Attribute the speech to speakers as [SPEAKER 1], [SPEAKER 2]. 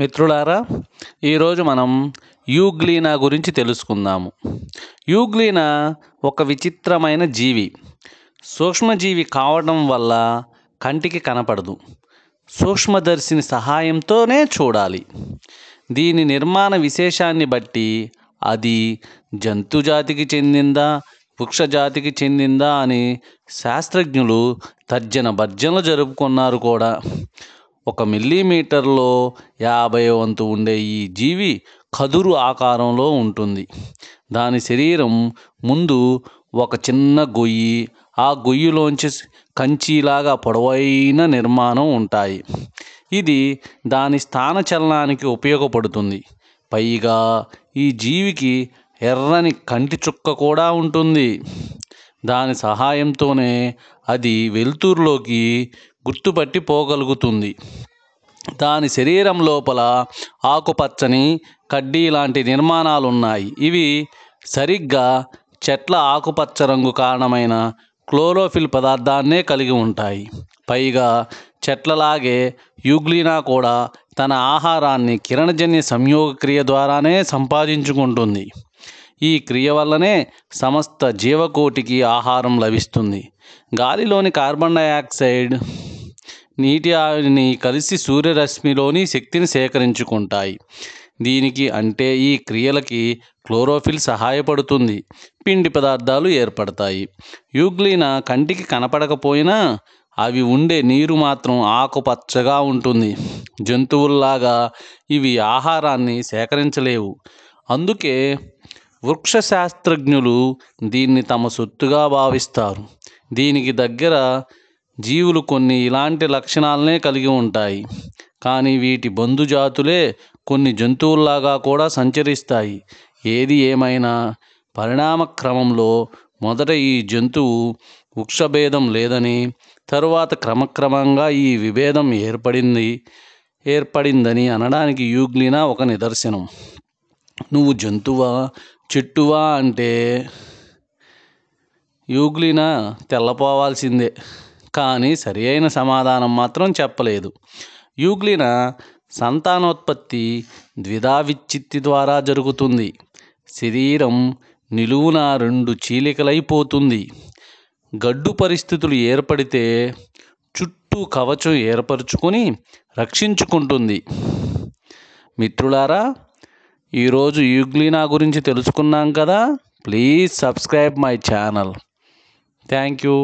[SPEAKER 1] మిత్రులారా ఈరోజు మనం యూగ్లీనా గురించి తెలుసుకుందాము యూగ్లీనా ఒక విచిత్రమైన జీవి సూక్ష్మజీవి కావడం వల్ల కంటికి కనపడదు సూక్ష్మదర్శిని సహాయంతోనే చూడాలి దీని నిర్మాణ విశేషాన్ని బట్టి అది జంతుజాతికి చెందిందా వృక్షజాతికి చెందిందా అని శాస్త్రజ్ఞులు తర్జన భర్జనలు జరుపుకున్నారు కూడా ఒక మిల్లీమీటర్లో యాభై వంతు ఉండే ఈ జీవి కదురు ఆకారంలో ఉంటుంది దాని శరీరం ముందు ఒక చిన్న గొయ్యి ఆ గొయ్యిలోంచి కంచిలాగా పొడవైన నిర్మాణం ఉంటాయి ఇది దాని స్థాన చలనానికి ఉపయోగపడుతుంది పైగా ఈ జీవికి ఎర్రని కంటి చుక్క కూడా ఉంటుంది దాని సహాయంతోనే అది వెలుతురులోకి గుర్తుపట్టి పోగలుగుతుంది దాని శరీరం లోపల ఆకుపచ్చని కడ్డీ లాంటి నిర్మాణాలు ఉన్నాయి ఇవి సరిగ్గా చెట్ల ఆకుపచ్చ రంగు కారణమైన క్లోరోఫిల్ పదార్థాన్నే కలిగి ఉంటాయి పైగా చెట్లలాగే యూగ్లీనా కూడా తన ఆహారాన్ని కిరణజన్య సంయోగ క్రియ ద్వారానే సంపాదించుకుంటుంది ఈ క్రియ వల్లనే సమస్త జీవకోటికి ఆహారం లభిస్తుంది గాలిలోని కార్బన్ డైఆక్సైడ్ నీటి ఆవిరిని కలిసి సూర్యరశ్మిలోని శక్తిని సేకరించుకుంటాయి దీనికి అంటే ఈ క్రియలకి క్లోరోఫిల్ సహాయపడుతుంది పిండి పదార్థాలు ఏర్పడతాయి యూగ్లీన కంటికి కనపడకపోయినా అవి ఉండే నీరు మాత్రం ఆకుపచ్చగా ఉంటుంది జంతువుల్లాగా ఇవి ఆహారాన్ని సేకరించలేవు అందుకే వృక్షశాస్త్రజ్ఞులు దీన్ని తమ సొత్తుగా భావిస్తారు దీనికి దగ్గర జీవులు కొన్ని ఇలాంటి లక్షణాలనే కలిగి ఉంటాయి కానీ వీటి బంధుజాతులే కొన్ని జంతువుల్లాగా కూడా సంచరిస్తాయి ఏది ఏమైనా పరిణామ క్రమంలో మొదట ఈ జంతువు వృక్షభేదం లేదని తరువాత క్రమక్రమంగా ఈ విభేదం ఏర్పడింది ఏర్పడిందని అనడానికి యూగ్లినా ఒక నిదర్శనం నువ్వు జంతువా చెట్టువా అంటే యూగ్లినా తెల్లపోవాల్సిందే కానీ సరి అయిన సమాధానం మాత్రం చెప్పలేదు యూగ్లిన సంతానోత్పత్తి ద్విధా విచ్చిత్తి ద్వారా జరుగుతుంది శరీరం నిలువున రెండు చీలికలైపోతుంది గడ్డు పరిస్థితులు ఏర్పడితే చుట్టూ కవచం ఏర్పరచుకొని రక్షించుకుంటుంది మిత్రులారా ఈరోజు యూగ్లీనా గురించి తెలుసుకున్నాం కదా please subscribe my channel thank you